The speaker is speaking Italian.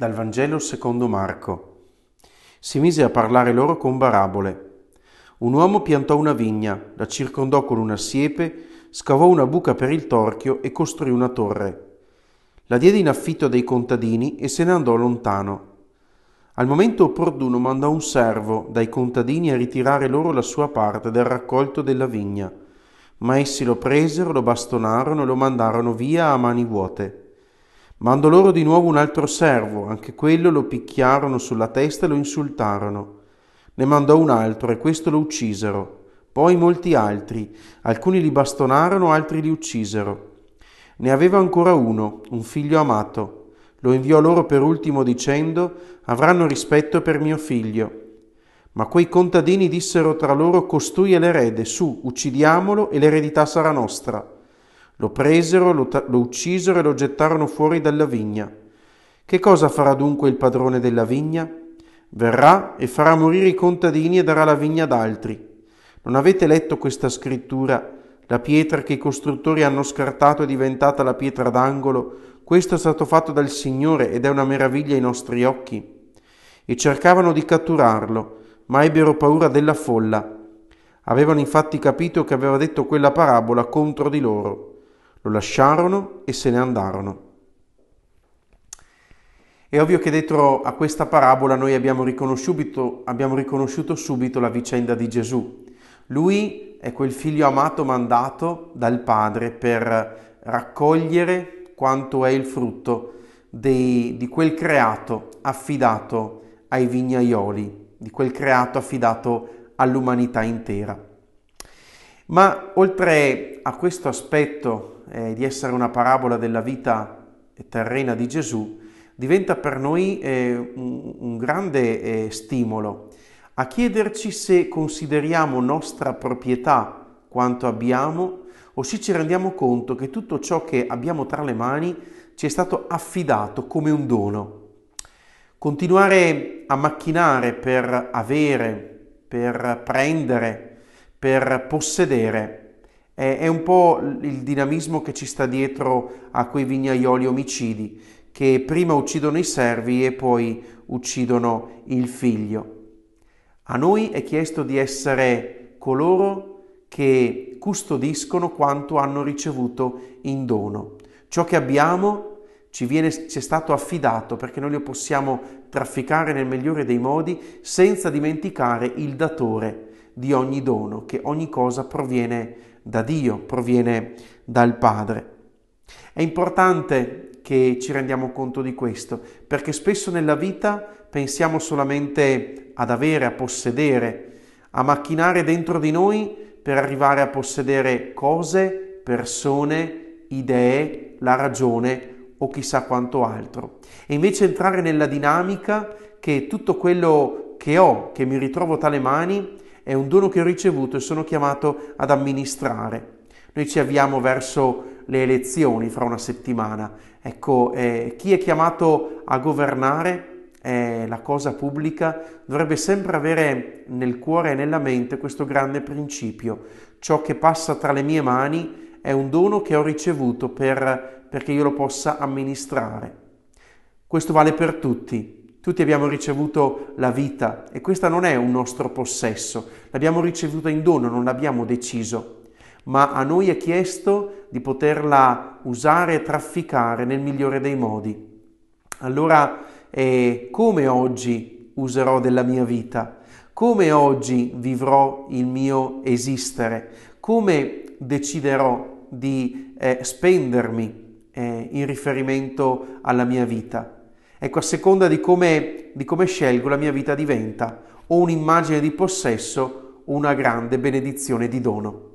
dal Vangelo secondo Marco. Si mise a parlare loro con Barabole. Un uomo piantò una vigna, la circondò con una siepe, scavò una buca per il torchio e costruì una torre. La diede in affitto a dei contadini e se ne andò lontano. Al momento opportuno mandò un servo dai contadini a ritirare loro la sua parte del raccolto della vigna, ma essi lo presero, lo bastonarono e lo mandarono via a mani vuote. Mandò loro di nuovo un altro servo, anche quello lo picchiarono sulla testa e lo insultarono. Ne mandò un altro e questo lo uccisero. Poi molti altri, alcuni li bastonarono, altri li uccisero. Ne aveva ancora uno, un figlio amato. Lo inviò loro per ultimo dicendo, avranno rispetto per mio figlio. Ma quei contadini dissero tra loro, costui è l'erede, su, uccidiamolo e l'eredità sarà nostra. Lo presero, lo, lo uccisero e lo gettarono fuori dalla vigna. Che cosa farà dunque il padrone della vigna? Verrà e farà morire i contadini e darà la vigna ad altri. Non avete letto questa scrittura? La pietra che i costruttori hanno scartato è diventata la pietra d'angolo. Questo è stato fatto dal Signore ed è una meraviglia ai nostri occhi. E cercavano di catturarlo, ma ebbero paura della folla. Avevano infatti capito che aveva detto quella parabola contro di loro. Lo lasciarono e se ne andarono. È ovvio che dentro a questa parabola noi abbiamo riconosciuto, abbiamo riconosciuto subito la vicenda di Gesù. Lui è quel figlio amato mandato dal Padre per raccogliere quanto è il frutto dei, di quel creato affidato ai vignaioli, di quel creato affidato all'umanità intera. Ma oltre a questo aspetto eh, di essere una parabola della vita terrena di Gesù, diventa per noi eh, un, un, grande eh, stimolo a chiederci se consideriamo nostra proprietà quanto abbiamo o se ci rendiamo conto che tutto ciò che abbiamo tra le mani ci è stato affidato come un dono. Continuare a macchinare per avere, per prendere, per possedere è un po' il dinamismo che ci sta dietro a quei vignaioli omicidi che prima uccidono i servi e poi uccidono il figlio. A noi è chiesto di essere coloro che custodiscono quanto hanno ricevuto in dono. Ciò che abbiamo ci, viene, ci è stato affidato perché noi lo possiamo trafficare nel migliore dei modi senza dimenticare il datore di ogni dono, che ogni cosa proviene da da Dio, proviene dal Padre. È importante che ci rendiamo conto di questo, perché spesso nella vita pensiamo solamente ad avere, a possedere, a macchinare dentro di noi per arrivare a possedere cose, persone, idee, la ragione o chissà quanto altro. E invece entrare nella dinamica che tutto quello che ho, che mi ritrovo tra le mani, è un dono che ho ricevuto e sono chiamato ad amministrare. Noi ci avviamo verso le elezioni fra una settimana. Ecco, eh, chi è chiamato a governare eh, la cosa pubblica dovrebbe sempre avere nel cuore e nella mente questo grande principio. Ciò che passa tra le mie mani è un dono che ho ricevuto per, perché io lo possa amministrare. Questo vale per tutti, tutti abbiamo ricevuto la vita e questa non è un nostro possesso, l'abbiamo ricevuta in dono, non l'abbiamo deciso, ma a noi è chiesto di poterla usare e trafficare nel migliore dei modi. Allora, eh, come oggi userò della mia vita? Come oggi vivrò il mio esistere? Come deciderò di eh, spendermi eh, in riferimento alla mia vita? Ecco, a seconda di come, di come scelgo la mia vita diventa o un'immagine di possesso o una grande benedizione di dono.